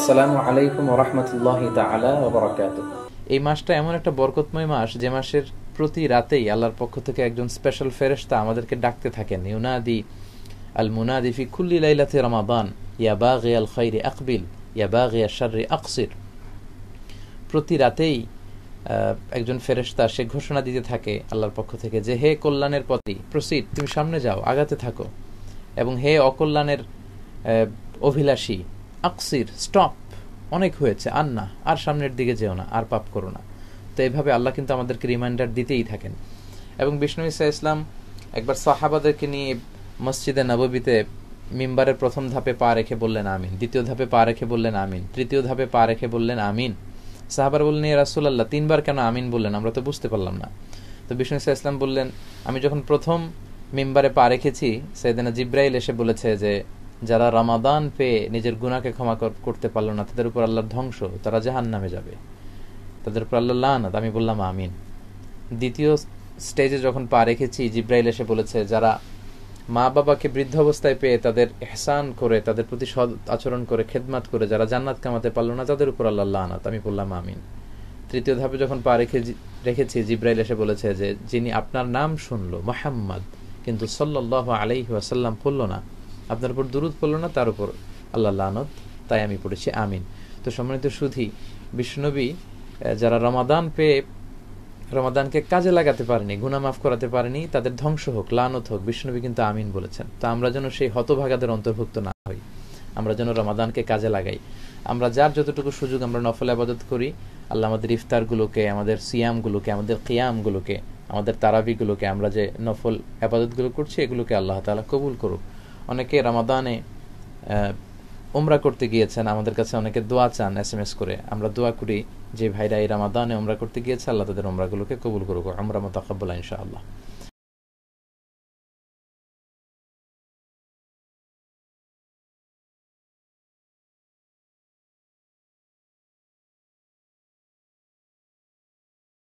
আসসালামু আলাইকুম রহমতুল্লাহি তাআলা এই মাসটা এমন একটা বরকতময় মাস যে মাসের প্রতি রাতেই আল্লাহর পক্ষ থেকে একজন স্পেশাল ফেরেশতা আমাদেরকে ডাকতে থাকেন ইউনাদি আল মুনাদি ফি কুল্লি লাইলাতি রমাদান ইয়া বাগি আল খাইরি আকবিল ইয়া বাগি শাররি আকসির প্রতি রাতেই একজন ফেরেশতা সে ঘোষণা দিতে থাকে আল্লাহর পক্ষ থেকে যে হে কল্যাণের পথে প্রসিড তুমি সামনে যাও আগাতে থাকো এবং হে অকল্যাণের অভিলাষী আকসির স্টপ অনেক হয়েছে আর না আর সামনের দিকে যেও না আর পাপ করো না তো এইভাবে আল্লাহ কিন্তু আমাদেরকে রিমাইন্ডার দিতেই থাকেন এবং বিষ্ণু ইসা ইসলাম একবার সাহাবাদেরকে নিয়ে মসজিদে নববীতে মিম্বারের প্রথম ধাপে পা রেখে বললেন আমিন দ্বিতীয় ধাপে পা রেখে বললেন আমিন তৃতীয় ধাপে পা রেখে বললেন আমিন সাহাবার বললেন রাসুল্লাহ তিনবার কেন আমিন বললেন আমরা তো বুঝতে পারলাম না তো বিষ্ণু ইসা ইসলাম বললেন আমি যখন প্রথম মিম্বারে পা রেখেছি সেদিন জিব্রাইল এসে বলেছে যে যারা রামাদান পেয়ে নিজের গুণাকে ক্ষমা করতে পারলো না তাদের উপর আল্লাহর ধ্বংস তারা জাহান নামে যাবে তাদের উপর আল্লাহ লানাত আমি বললাম আমিন দ্বিতীয় স্টেজে যখন পা রেখেছি জিব্রাইল এসে বলেছে যারা মা বাবাকে বৃদ্ধ অবস্থায় পেয়ে তাদের এহসান করে তাদের প্রতি সদ আচরণ করে খেদমাত করে যারা জান্নাত কামাতে পারলো না তাদের উপর আল্লাহ আনাত আমি বললাম আমিন তৃতীয় ধাপে যখন পা রেখে রেখেছি জিব্রাইল এসে বলেছে যে যিনি আপনার নাম শুনলো মোহাম্মদ কিন্তু সাল্লাহ আলাইহি ওয়াসাল্লাম না আপনার উপর দুরুদ পড়লো না তার উপর আল্লাহ লানত তাই আমি পড়েছি আমিন তো সম্মানিত সুধি বিষ্ণবী যারা রমাদান পেয়ে রমাদানকে কাজে লাগাতে পারেনি গুনা মাফ করাতে পারেনি তাদের ধ্বংস হোক লানত হোক বিষ্ণবী কিন্তু আমিন বলেছেন তো আমরা যেন সেই হতভাগাদের অন্তর্ভুক্ত না হই আমরা যেন রমাদানকে কাজে লাগাই আমরা যার যতটুকু সুযোগ আমরা নফল আবাদত করি আল্লাহ আমাদের ইফতারগুলোকে আমাদের সিয়ামগুলোকে আমাদের কিয়ামগুলোকে আমাদের তারাবিগুলোকে আমরা যে নফল আবাদতগুলো করছি এগুলোকে আল্লাহ তালা কবুল করুক অনেকে রামাদানে উমরা করতে গিয়েছেন আমাদের কাছে অনেকে দোয়া চান এস এম এস করে আমরা দোয়া করি যে ভাইরা এই রামাদানে উমরা করতে গিয়েছে আল্লাহ তাদের উমরাগুলোকে কবুল করুক আমরা মোতাকাবুল্লাহ ইনশাআল্লাহ